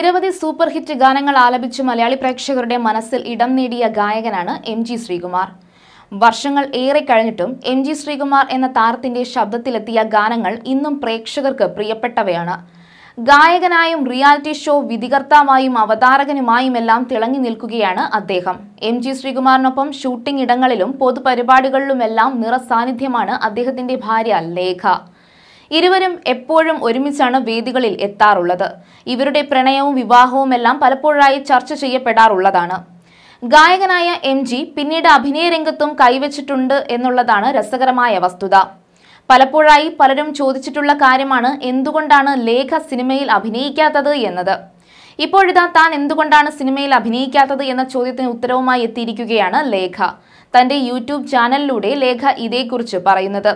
നിരവധി super hit ഗാനങ്ങൾ ആലപിച്ച് മലയാളി പ്രേക്ഷകരുടെ മനസ്സിൽ ഇടം നേടിയ ഗായകനാണ് എം ജി ശ്രീകുമാർ വർഷങ്ങൾ ഏറെ കഴിഞ്ഞിട്ടും എം ജി ശ്രീകുമാർ എന്ന താരത്തിന്റെ ശബ്ദത്തിലെത്തിയ ഗാനങ്ങൾ ഇന്നും പ്രേക്ഷകർക്ക് പ്രിയപ്പെട്ടവയാണ് ഗായകനായും റിയാലിറ്റി ഷോ വിധികർത്താവായും എല്ലാം തിളങ്ങി നിൽക്കുകയാണ് അദ്ദേഹം എം ജി ശ്രീകുമാറിനൊപ്പം ഷൂട്ടിംഗ് ഇടങ്ങളിലും പൊതുപരിപാടികളിലുമെല്ലാം നിറസാന്നിധ്യമാണ് അദ്ദേഹത്തിന്റെ ഭാര്യ ലേഖ ഇരുവരും എപ്പോഴും ഒരുമിച്ചാണ് വേദികളിൽ എത്താറുള്ളത് ഇവരുടെ പ്രണയവും വിവാഹവും എല്ലാം പലപ്പോഴായി ചർച്ച ചെയ്യപ്പെടാറുള്ളതാണ് ഗായകനായ എം ജി പിന്നീട് അഭിനയ രംഗത്തും കൈവച്ചിട്ടുണ്ട് എന്നുള്ളതാണ് രസകരമായ വസ്തുത പലപ്പോഴായി പലരും ചോദിച്ചിട്ടുള്ള കാര്യമാണ് എന്തുകൊണ്ടാണ് ലേഖ സിനിമയിൽ അഭിനയിക്കാത്തത് എന്നത് ഇപ്പോഴിതാ താൻ എന്തുകൊണ്ടാണ് സിനിമയിൽ അഭിനയിക്കാത്തത് എന്ന ചോദ്യത്തിന് ഉത്തരവുമായി എത്തിയിരിക്കുകയാണ് ലേഖ തന്റെ യൂട്യൂബ് ചാനലിലൂടെ ലേഖ ഇതേക്കുറിച്ച് പറയുന്നത്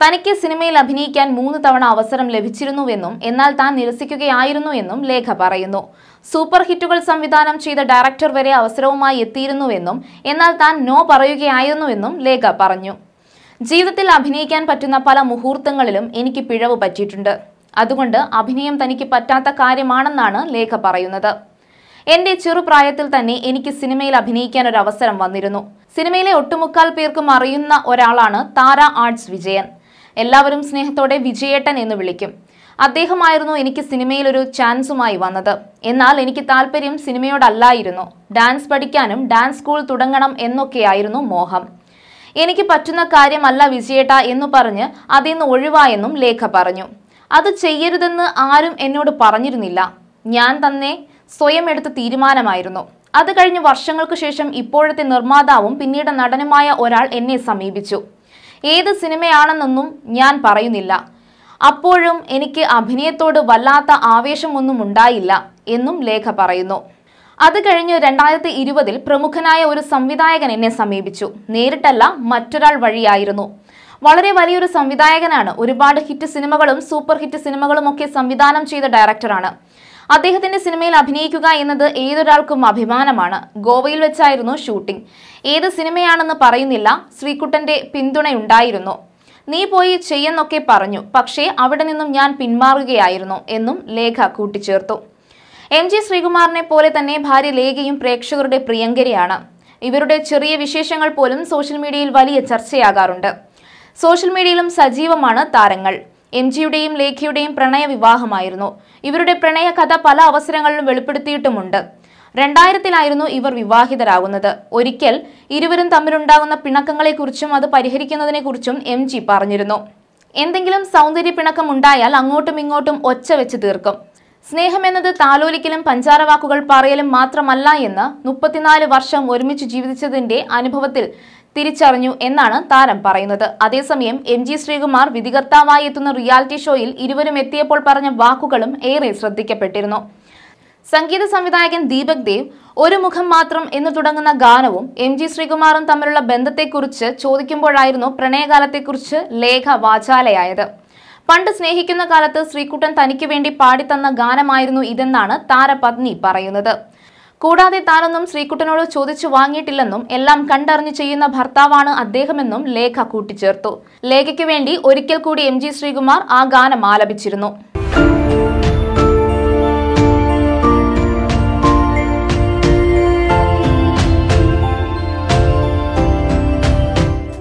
തനിക്ക് സിനിമയിൽ അഭിനയിക്കാൻ മൂന്ന് തവണ അവസരം ലഭിച്ചിരുന്നുവെന്നും എന്നാൽ താൻ നിരസിക്കുകയായിരുന്നു എന്നും ലേഖ പറയുന്നു സൂപ്പർ ഹിറ്റുകൾ സംവിധാനം ചെയ്ത ഡയറക്ടർ വരെ അവസരവുമായി എത്തിയിരുന്നുവെന്നും എന്നാൽ താൻ നോ പറയുകയായിരുന്നുവെന്നും ലേഖ പറഞ്ഞു ജീവിതത്തിൽ അഭിനയിക്കാൻ പറ്റുന്ന പല മുഹൂർത്തങ്ങളിലും എനിക്ക് പിഴവ് പറ്റിയിട്ടുണ്ട് അതുകൊണ്ട് അഭിനയം തനിക്ക് പറ്റാത്ത കാര്യമാണെന്നാണ് ലേഖ പറയുന്നത് എന്റെ ചെറുപ്രായത്തിൽ തന്നെ എനിക്ക് സിനിമയിൽ അഭിനയിക്കാൻ ഒരു അവസരം വന്നിരുന്നു സിനിമയിലെ ഒട്ടുമുക്കാൽ പേർക്കും അറിയുന്ന ഒരാളാണ് താര ആർട്സ് വിജയൻ എല്ലാവരും സ്നേഹത്തോടെ വിജയേട്ടൻ എന്ന് വിളിക്കും അദ്ദേഹമായിരുന്നു എനിക്ക് സിനിമയിൽ ഒരു ചാൻസുമായി വന്നത് എന്നാൽ എനിക്ക് താല്പര്യം സിനിമയോടല്ലായിരുന്നു ഡാൻസ് പഠിക്കാനും ഡാൻസ് സ്കൂൾ തുടങ്ങണം എന്നൊക്കെയായിരുന്നു മോഹം എനിക്ക് പറ്റുന്ന കാര്യമല്ല വിജയേട്ട എന്നു പറഞ്ഞ് നിന്ന് ഒഴിവായെന്നും ലേഖ പറഞ്ഞു അത് ചെയ്യരുതെന്ന് ആരും എന്നോട് പറഞ്ഞിരുന്നില്ല ഞാൻ തന്നെ സ്വയം എടുത്ത തീരുമാനമായിരുന്നു അത് കഴിഞ്ഞ് വർഷങ്ങൾക്ക് ശേഷം ഇപ്പോഴത്തെ നിർമ്മാതാവും പിന്നീട് നടനുമായ ഒരാൾ എന്നെ സമീപിച്ചു ഏത് സിനിമയാണെന്നൊന്നും ഞാൻ പറയുന്നില്ല അപ്പോഴും എനിക്ക് അഭിനയത്തോട് വല്ലാത്ത ആവേശമൊന്നും ഉണ്ടായില്ല എന്നും ലേഖ പറയുന്നു അത് കഴിഞ്ഞ് രണ്ടായിരത്തി ഇരുപതിൽ പ്രമുഖനായ ഒരു സംവിധായകൻ എന്നെ സമീപിച്ചു നേരിട്ടല്ല മറ്റൊരാൾ വഴിയായിരുന്നു വളരെ വലിയൊരു സംവിധായകനാണ് ഒരുപാട് ഹിറ്റ് സിനിമകളും സൂപ്പർ ഹിറ്റ് സിനിമകളും ഒക്കെ സംവിധാനം ചെയ്ത ഡയറക്ടറാണ് അദ്ദേഹത്തിന്റെ സിനിമയിൽ അഭിനയിക്കുക എന്നത് ഏതൊരാൾക്കും അഭിമാനമാണ് ഗോവയിൽ വെച്ചായിരുന്നു ഷൂട്ടിംഗ് ഏത് സിനിമയാണെന്ന് പറയുന്നില്ല ശ്രീകുട്ടന്റെ പിന്തുണയുണ്ടായിരുന്നു നീ പോയി ചെയ്യെന്നൊക്കെ പറഞ്ഞു പക്ഷേ അവിടെ നിന്നും ഞാൻ പിന്മാറുകയായിരുന്നു എന്നും ലേഖ കൂട്ടിച്ചേർത്തു എം ജി ശ്രീകുമാറിനെ പോലെ തന്നെ ഭാര്യ ലേഖയും പ്രേക്ഷകരുടെ പ്രിയങ്കരിയാണ് ഇവരുടെ ചെറിയ വിശേഷങ്ങൾ പോലും സോഷ്യൽ മീഡിയയിൽ വലിയ ചർച്ചയാകാറുണ്ട് സോഷ്യൽ മീഡിയയിലും സജീവമാണ് താരങ്ങൾ എം ജിയുടെയും ലേഖിയുടെയും പ്രണയ വിവാഹമായിരുന്നു ഇവരുടെ പ്രണയ കഥ പല അവസരങ്ങളിലും വെളിപ്പെടുത്തിയിട്ടുമുണ്ട് രണ്ടായിരത്തിലായിരുന്നു ഇവർ വിവാഹിതരാകുന്നത് ഒരിക്കൽ ഇരുവരും തമ്മിലുണ്ടാകുന്ന പിണക്കങ്ങളെക്കുറിച്ചും അത് പരിഹരിക്കുന്നതിനെക്കുറിച്ചും എം ജി പറഞ്ഞിരുന്നു എന്തെങ്കിലും സൗന്ദര്യ പിണക്കം ഉണ്ടായാൽ അങ്ങോട്ടും ഇങ്ങോട്ടും ഒച്ച വെച്ച് തീർക്കും സ്നേഹമെന്നത് താലോലിക്കലും പഞ്ചാരവാക്കുകൾ പറയലും മാത്രമല്ല എന്ന് മുപ്പത്തിനാല് വർഷം ഒരുമിച്ച് ജീവിച്ചതിന്റെ അനുഭവത്തിൽ തിരിച്ചറിഞ്ഞു എന്നാണ് താരം പറയുന്നത് അതേസമയം എം ജി ശ്രീകുമാർ വിധികർത്താവായി എത്തുന്ന റിയാലിറ്റി ഷോയിൽ ഇരുവരും എത്തിയപ്പോൾ പറഞ്ഞ വാക്കുകളും ഏറെ ശ്രദ്ധിക്കപ്പെട്ടിരുന്നു സംഗീത സംവിധായകൻ ദീപക് ദേവ് ഒരു മുഖം മാത്രം എന്ന് തുടങ്ങുന്ന ഗാനവും എം ജി ശ്രീകുമാറും തമ്മിലുള്ള ബന്ധത്തെക്കുറിച്ച് ചോദിക്കുമ്പോഴായിരുന്നു പ്രണയകാലത്തെക്കുറിച്ച് ലേഖ വാചാലയായത് പണ്ട് സ്നേഹിക്കുന്ന കാലത്ത് ശ്രീകുട്ടൻ തനിക്ക് വേണ്ടി പാടിത്തന്ന ഗാനമായിരുന്നു ഇതെന്നാണ് താരപത്നി പറയുന്നത് കൂടാതെ താനൊന്നും ശ്രീകുട്ടനോട് ചോദിച്ചു വാങ്ങിയിട്ടില്ലെന്നും എല്ലാം കണ്ടറിഞ്ഞു ചെയ്യുന്ന ഭർത്താവാണ് അദ്ദേഹമെന്നും ലേഖ കൂട്ടിച്ചേർത്തു ലേഖയ്ക്ക് വേണ്ടി ഒരിക്കൽ കൂടി എം ജി ശ്രീകുമാർ ആ ഗാനം ആലപിച്ചിരുന്നു